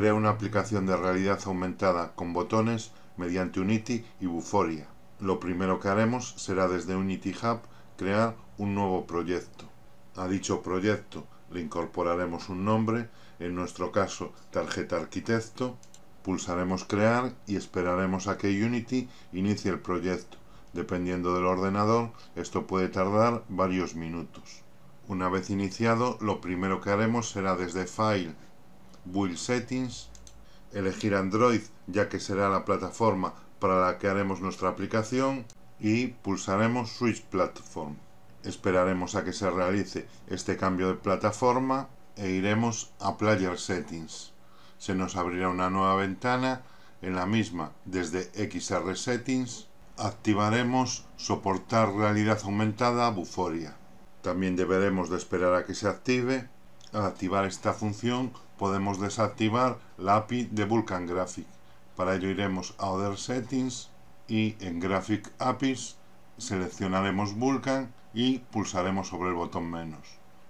crea una aplicación de realidad aumentada con botones mediante Unity y Buforia. Lo primero que haremos será desde Unity Hub crear un nuevo proyecto. A dicho proyecto le incorporaremos un nombre, en nuestro caso tarjeta arquitecto, pulsaremos crear y esperaremos a que Unity inicie el proyecto. Dependiendo del ordenador, esto puede tardar varios minutos. Una vez iniciado, lo primero que haremos será desde File Build Settings, elegir Android ya que será la plataforma para la que haremos nuestra aplicación y pulsaremos Switch Platform. Esperaremos a que se realice este cambio de plataforma e iremos a Player Settings. Se nos abrirá una nueva ventana, en la misma desde XR Settings activaremos soportar realidad aumentada buforia. También deberemos de esperar a que se active. Al activar esta función podemos desactivar la API de Vulkan Graphic. Para ello iremos a Other Settings y en Graphic APIs seleccionaremos Vulkan y pulsaremos sobre el botón menos.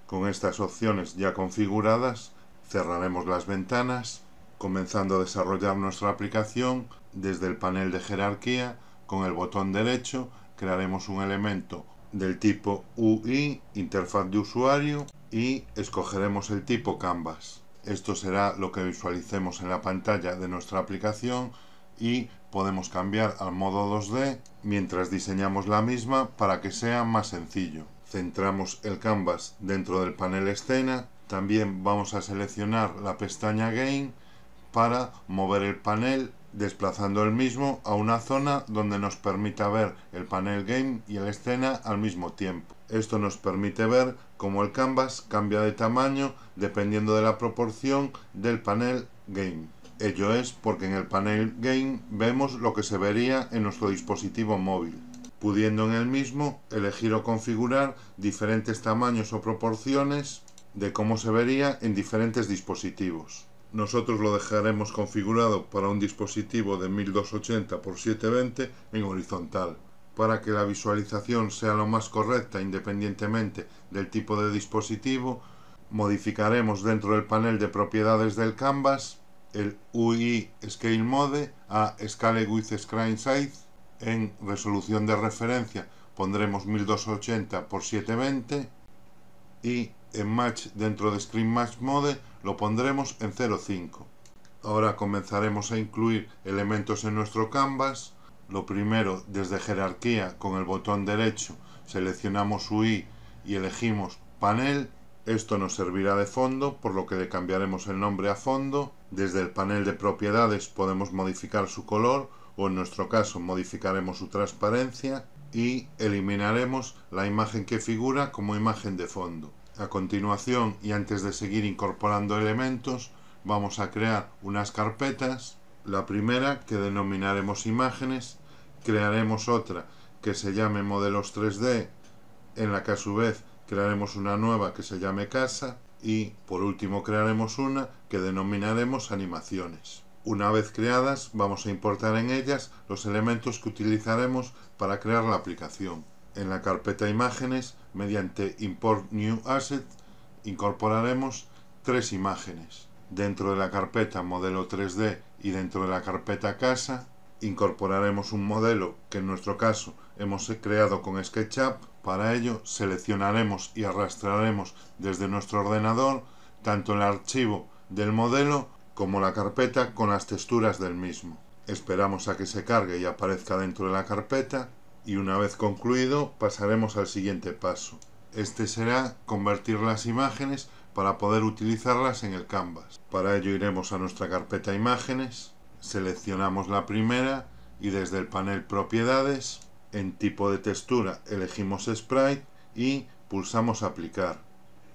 Con estas opciones ya configuradas cerraremos las ventanas comenzando a desarrollar nuestra aplicación desde el panel de jerarquía con el botón derecho crearemos un elemento del tipo UI, interfaz de usuario y escogeremos el tipo Canvas. Esto será lo que visualicemos en la pantalla de nuestra aplicación y podemos cambiar al modo 2D mientras diseñamos la misma para que sea más sencillo. Centramos el canvas dentro del panel escena, también vamos a seleccionar la pestaña Game para mover el panel desplazando el mismo a una zona donde nos permita ver el panel Game y la escena al mismo tiempo. Esto nos permite ver como el canvas cambia de tamaño dependiendo de la proporción del panel game. Ello es porque en el panel game vemos lo que se vería en nuestro dispositivo móvil, pudiendo en el mismo elegir o configurar diferentes tamaños o proporciones de cómo se vería en diferentes dispositivos. Nosotros lo dejaremos configurado para un dispositivo de 1280x720 en horizontal para que la visualización sea lo más correcta independientemente del tipo de dispositivo, modificaremos dentro del panel de propiedades del canvas el UI Scale Mode a Scale with Screen Size. En resolución de referencia pondremos 1280 x 720 y en Match dentro de Screen Match Mode lo pondremos en 0.5. Ahora comenzaremos a incluir elementos en nuestro canvas lo primero, desde jerarquía, con el botón derecho seleccionamos UI y elegimos panel. Esto nos servirá de fondo, por lo que le cambiaremos el nombre a fondo. Desde el panel de propiedades podemos modificar su color o en nuestro caso modificaremos su transparencia y eliminaremos la imagen que figura como imagen de fondo. A continuación y antes de seguir incorporando elementos vamos a crear unas carpetas. La primera que denominaremos imágenes crearemos otra que se llame modelos 3D, en la que a su vez crearemos una nueva que se llame casa y por último crearemos una que denominaremos animaciones. Una vez creadas vamos a importar en ellas los elementos que utilizaremos para crear la aplicación. En la carpeta imágenes, mediante import new asset, incorporaremos tres imágenes. Dentro de la carpeta modelo 3D y dentro de la carpeta casa Incorporaremos un modelo que en nuestro caso hemos creado con SketchUp. Para ello seleccionaremos y arrastraremos desde nuestro ordenador tanto el archivo del modelo como la carpeta con las texturas del mismo. Esperamos a que se cargue y aparezca dentro de la carpeta y una vez concluido pasaremos al siguiente paso. Este será convertir las imágenes para poder utilizarlas en el Canvas. Para ello iremos a nuestra carpeta Imágenes, seleccionamos la primera y desde el panel propiedades, en tipo de textura elegimos sprite y pulsamos aplicar.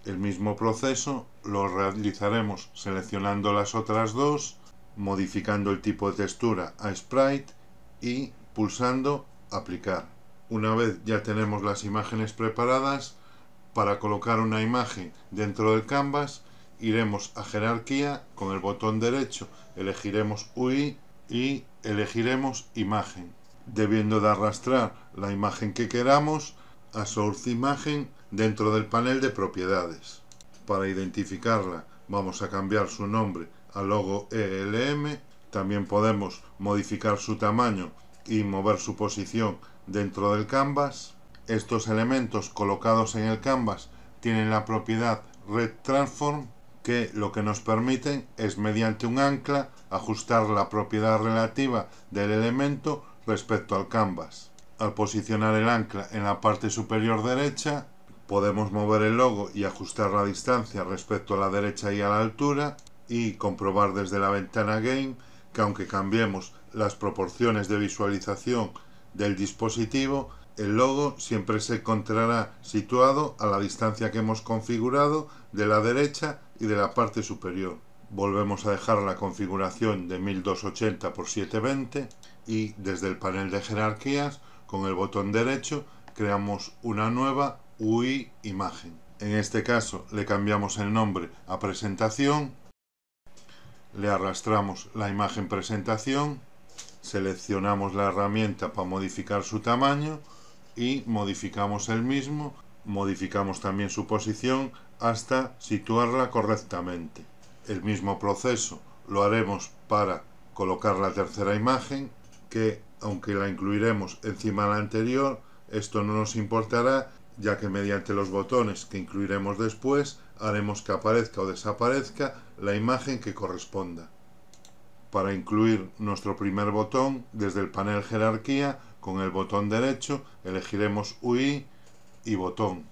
El mismo proceso lo realizaremos seleccionando las otras dos, modificando el tipo de textura a sprite y pulsando aplicar. Una vez ya tenemos las imágenes preparadas, para colocar una imagen dentro del canvas iremos a jerarquía, con el botón derecho elegiremos UI y elegiremos imagen. Debiendo de arrastrar la imagen que queramos a Source Imagen dentro del panel de propiedades. Para identificarla vamos a cambiar su nombre a logo ELM. También podemos modificar su tamaño y mover su posición dentro del canvas. Estos elementos colocados en el canvas tienen la propiedad Red Transform que lo que nos permiten es mediante un ancla ajustar la propiedad relativa del elemento respecto al canvas. Al posicionar el ancla en la parte superior derecha, podemos mover el logo y ajustar la distancia respecto a la derecha y a la altura y comprobar desde la ventana Game que aunque cambiemos las proporciones de visualización del dispositivo, el logo siempre se encontrará situado a la distancia que hemos configurado de la derecha y de la parte superior. Volvemos a dejar la configuración de 1280x720 y desde el panel de jerarquías, con el botón derecho, creamos una nueva UI imagen. En este caso le cambiamos el nombre a presentación, le arrastramos la imagen presentación, seleccionamos la herramienta para modificar su tamaño y modificamos el mismo, modificamos también su posición hasta situarla correctamente. El mismo proceso lo haremos para colocar la tercera imagen que aunque la incluiremos encima de la anterior esto no nos importará ya que mediante los botones que incluiremos después haremos que aparezca o desaparezca la imagen que corresponda. Para incluir nuestro primer botón desde el panel jerarquía con el botón derecho elegiremos UI y botón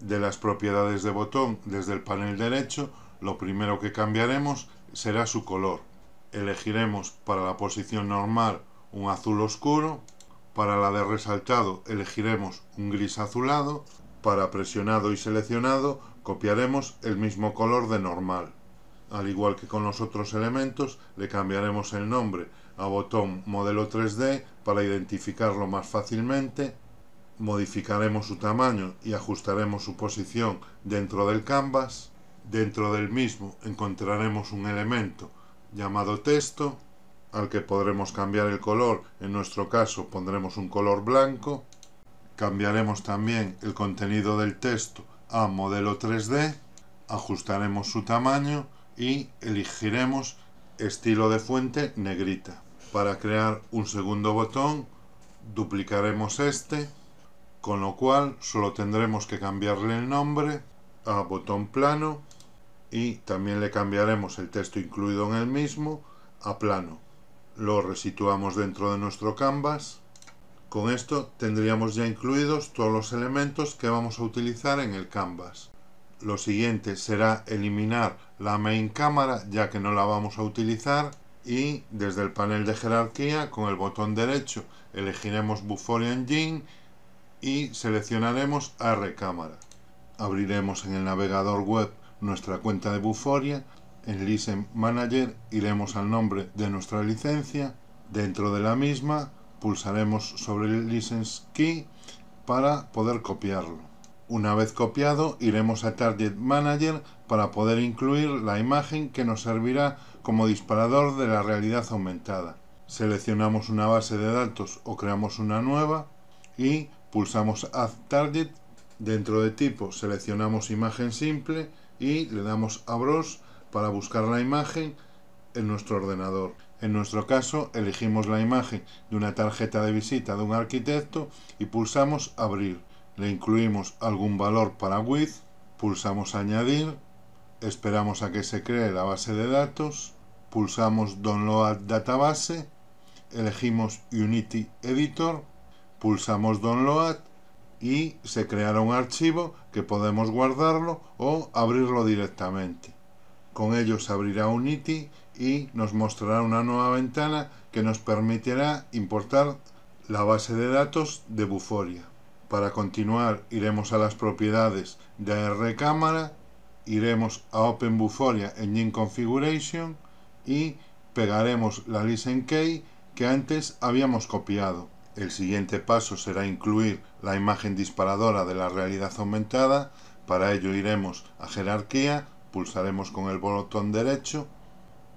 de las propiedades de botón desde el panel derecho, lo primero que cambiaremos será su color. Elegiremos para la posición normal un azul oscuro, para la de resaltado elegiremos un gris azulado, para presionado y seleccionado copiaremos el mismo color de normal. Al igual que con los otros elementos, le cambiaremos el nombre a botón modelo 3D para identificarlo más fácilmente modificaremos su tamaño y ajustaremos su posición dentro del canvas. Dentro del mismo encontraremos un elemento llamado texto al que podremos cambiar el color, en nuestro caso pondremos un color blanco. Cambiaremos también el contenido del texto a modelo 3D, ajustaremos su tamaño y elegiremos estilo de fuente negrita. Para crear un segundo botón duplicaremos este con lo cual solo tendremos que cambiarle el nombre a botón plano y también le cambiaremos el texto incluido en el mismo a plano. Lo resituamos dentro de nuestro canvas. Con esto tendríamos ya incluidos todos los elementos que vamos a utilizar en el canvas. Lo siguiente será eliminar la main cámara ya que no la vamos a utilizar y desde el panel de jerarquía con el botón derecho elegiremos Buffer Engine y seleccionaremos a recámara. Abriremos en el navegador web nuestra cuenta de Buforia, en Listen Manager iremos al nombre de nuestra licencia, dentro de la misma pulsaremos sobre el License Key para poder copiarlo. Una vez copiado iremos a Target Manager para poder incluir la imagen que nos servirá como disparador de la realidad aumentada. Seleccionamos una base de datos o creamos una nueva y pulsamos Add Target, dentro de tipo seleccionamos imagen simple y le damos a Bros para buscar la imagen en nuestro ordenador. En nuestro caso elegimos la imagen de una tarjeta de visita de un arquitecto y pulsamos Abrir. Le incluimos algún valor para width, pulsamos Añadir, esperamos a que se cree la base de datos, pulsamos Download Database, elegimos Unity Editor pulsamos Download y se creará un archivo que podemos guardarlo o abrirlo directamente. Con ello se abrirá Unity y nos mostrará una nueva ventana que nos permitirá importar la base de datos de Buforia. Para continuar iremos a las propiedades de AR Cámara, iremos a Open Buforia Engine Configuration y pegaremos la listen key que antes habíamos copiado. El siguiente paso será incluir la imagen disparadora de la realidad aumentada. Para ello iremos a jerarquía, pulsaremos con el botón derecho,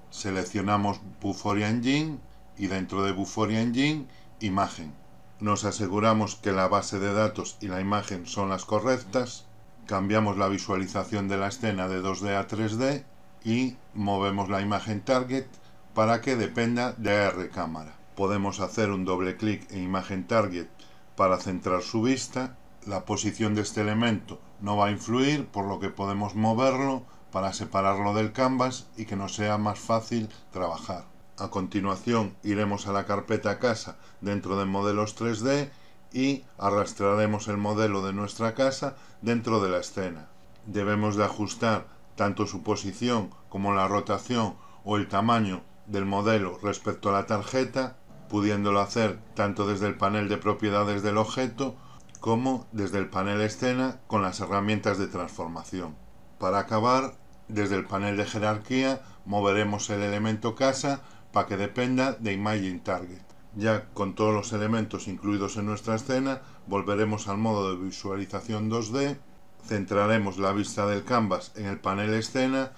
seleccionamos Buforia Engine y dentro de buforian Engine, imagen. Nos aseguramos que la base de datos y la imagen son las correctas, cambiamos la visualización de la escena de 2D a 3D y movemos la imagen target para que dependa de R cámara podemos hacer un doble clic en imagen target para centrar su vista. La posición de este elemento no va a influir, por lo que podemos moverlo para separarlo del canvas y que nos sea más fácil trabajar. A continuación iremos a la carpeta casa dentro de modelos 3D y arrastraremos el modelo de nuestra casa dentro de la escena. Debemos de ajustar tanto su posición como la rotación o el tamaño del modelo respecto a la tarjeta pudiéndolo hacer tanto desde el panel de propiedades del objeto como desde el panel escena con las herramientas de transformación. Para acabar, desde el panel de jerarquía moveremos el elemento casa para que dependa de Imagine Target. Ya con todos los elementos incluidos en nuestra escena, volveremos al modo de visualización 2D, centraremos la vista del canvas en el panel escena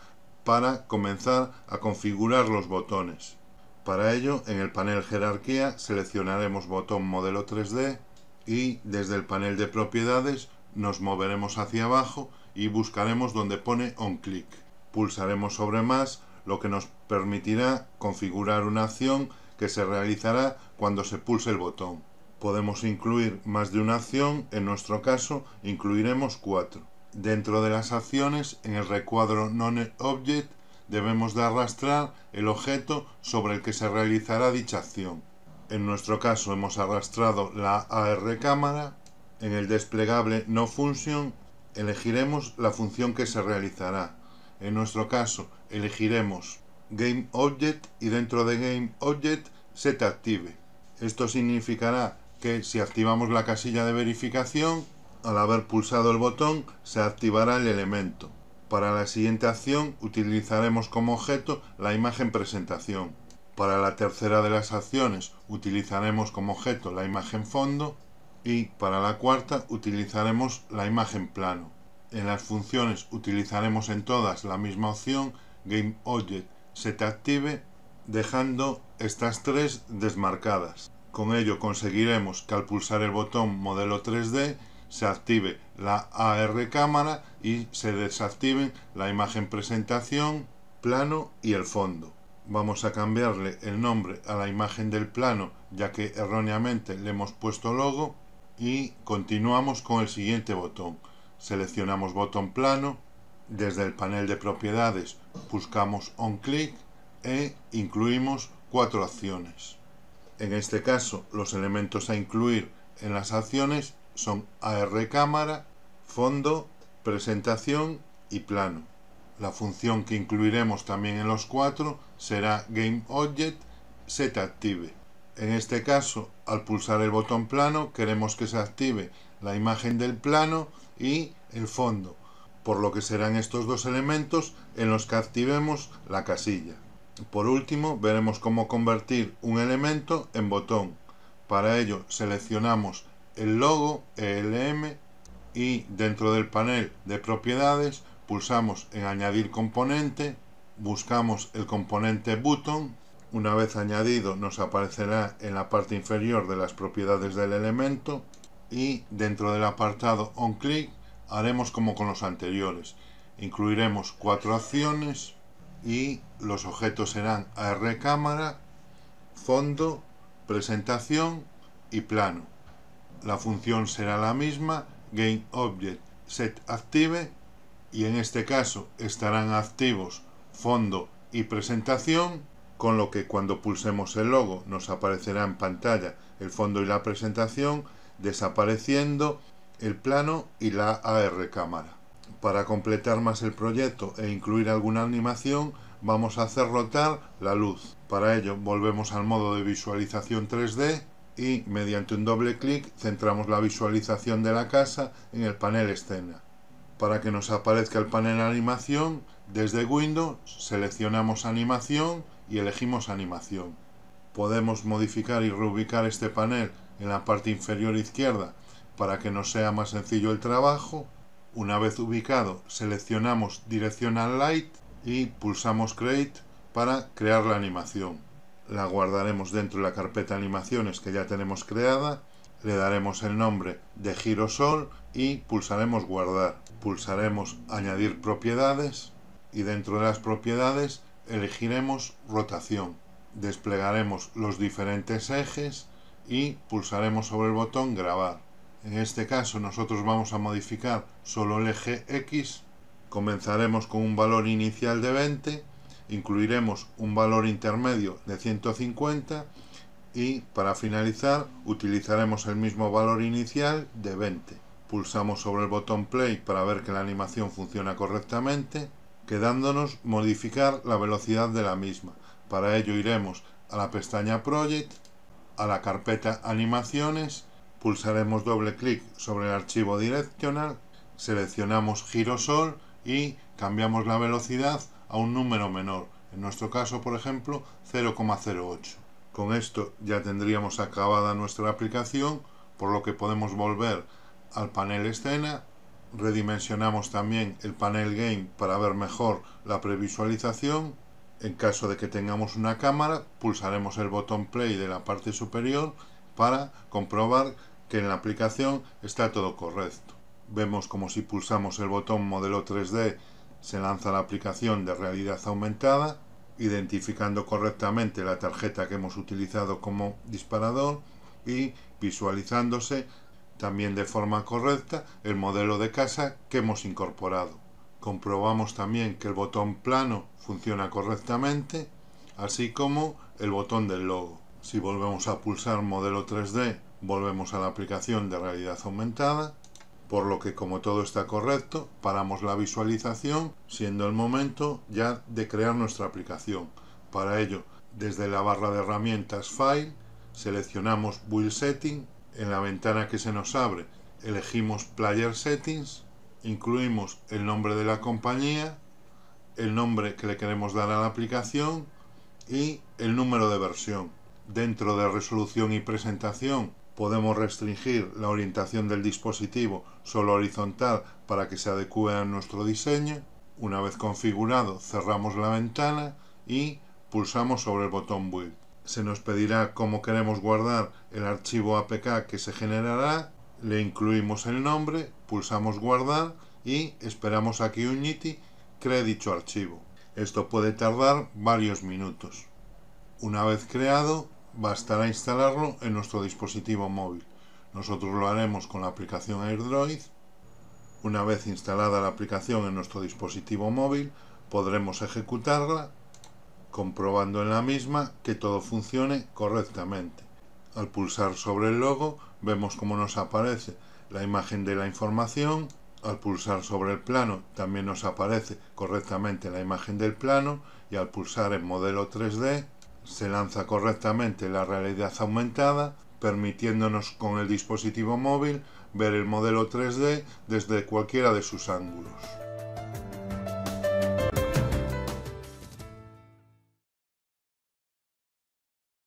para comenzar a configurar los botones. Para ello, en el panel Jerarquía seleccionaremos botón Modelo 3D y desde el panel de Propiedades nos moveremos hacia abajo y buscaremos donde pone On Click. Pulsaremos sobre Más, lo que nos permitirá configurar una acción que se realizará cuando se pulse el botón. Podemos incluir más de una acción, en nuestro caso incluiremos cuatro. Dentro de las acciones, en el recuadro Non-Object debemos de arrastrar el objeto sobre el que se realizará dicha acción. En nuestro caso hemos arrastrado la AR cámara. En el desplegable No Function elegiremos la función que se realizará. En nuestro caso elegiremos Game Object y dentro de Game Object active Esto significará que si activamos la casilla de verificación, al haber pulsado el botón se activará el elemento. Para la siguiente acción utilizaremos como objeto la imagen presentación. Para la tercera de las acciones utilizaremos como objeto la imagen fondo y para la cuarta utilizaremos la imagen plano. En las funciones utilizaremos en todas la misma opción Set Active dejando estas tres desmarcadas. Con ello conseguiremos que al pulsar el botón modelo 3D se active la AR cámara y se desactiven la imagen presentación, plano y el fondo. Vamos a cambiarle el nombre a la imagen del plano ya que erróneamente le hemos puesto logo y continuamos con el siguiente botón. Seleccionamos botón plano, desde el panel de propiedades buscamos on click e incluimos cuatro acciones. En este caso los elementos a incluir en las acciones son AR cámara, fondo, presentación y plano. La función que incluiremos también en los cuatro será GameObject active En este caso, al pulsar el botón plano, queremos que se active la imagen del plano y el fondo, por lo que serán estos dos elementos en los que activemos la casilla. Por último, veremos cómo convertir un elemento en botón. Para ello, seleccionamos el logo ELM y dentro del panel de propiedades pulsamos en añadir componente, buscamos el componente button, una vez añadido nos aparecerá en la parte inferior de las propiedades del elemento y dentro del apartado onClick haremos como con los anteriores, incluiremos cuatro acciones y los objetos serán AR cámara, fondo, presentación y plano la función será la misma, set setActive y en este caso estarán activos fondo y presentación, con lo que cuando pulsemos el logo nos aparecerá en pantalla el fondo y la presentación, desapareciendo el plano y la AR cámara. Para completar más el proyecto e incluir alguna animación, vamos a hacer rotar la luz. Para ello volvemos al modo de visualización 3D y mediante un doble clic centramos la visualización de la casa en el panel escena. Para que nos aparezca el panel animación, desde Windows seleccionamos animación y elegimos animación. Podemos modificar y reubicar este panel en la parte inferior izquierda para que nos sea más sencillo el trabajo. Una vez ubicado, seleccionamos al Light y pulsamos Create para crear la animación la guardaremos dentro de la carpeta animaciones que ya tenemos creada, le daremos el nombre de sol y pulsaremos guardar. Pulsaremos añadir propiedades y dentro de las propiedades elegiremos rotación. Desplegaremos los diferentes ejes y pulsaremos sobre el botón grabar. En este caso nosotros vamos a modificar solo el eje X. Comenzaremos con un valor inicial de 20 incluiremos un valor intermedio de 150 y para finalizar utilizaremos el mismo valor inicial de 20. Pulsamos sobre el botón play para ver que la animación funciona correctamente, quedándonos modificar la velocidad de la misma. Para ello iremos a la pestaña Project, a la carpeta Animaciones, pulsaremos doble clic sobre el archivo direccional, seleccionamos Girosol y cambiamos la velocidad a un número menor, en nuestro caso por ejemplo 0,08. Con esto ya tendríamos acabada nuestra aplicación, por lo que podemos volver al panel escena, redimensionamos también el panel game para ver mejor la previsualización, en caso de que tengamos una cámara pulsaremos el botón play de la parte superior para comprobar que en la aplicación está todo correcto. Vemos como si pulsamos el botón modelo 3D se lanza la aplicación de realidad aumentada, identificando correctamente la tarjeta que hemos utilizado como disparador y visualizándose también de forma correcta el modelo de casa que hemos incorporado. Comprobamos también que el botón plano funciona correctamente, así como el botón del logo. Si volvemos a pulsar modelo 3D, volvemos a la aplicación de realidad aumentada por lo que como todo está correcto, paramos la visualización, siendo el momento ya de crear nuestra aplicación. Para ello, desde la barra de herramientas File, seleccionamos Build Setting, en la ventana que se nos abre elegimos Player Settings, incluimos el nombre de la compañía, el nombre que le queremos dar a la aplicación y el número de versión. Dentro de resolución y presentación podemos restringir la orientación del dispositivo solo horizontal para que se adecue a nuestro diseño. Una vez configurado, cerramos la ventana y pulsamos sobre el botón Build. Se nos pedirá cómo queremos guardar el archivo APK que se generará, le incluimos el nombre, pulsamos Guardar y esperamos a que Unity cree dicho archivo. Esto puede tardar varios minutos. Una vez creado, bastará instalarlo en nuestro dispositivo móvil. Nosotros lo haremos con la aplicación AirDroid. Una vez instalada la aplicación en nuestro dispositivo móvil, podremos ejecutarla comprobando en la misma que todo funcione correctamente. Al pulsar sobre el logo vemos cómo nos aparece la imagen de la información, al pulsar sobre el plano también nos aparece correctamente la imagen del plano y al pulsar en modelo 3D se lanza correctamente la realidad aumentada, permitiéndonos con el dispositivo móvil ver el modelo 3D desde cualquiera de sus ángulos.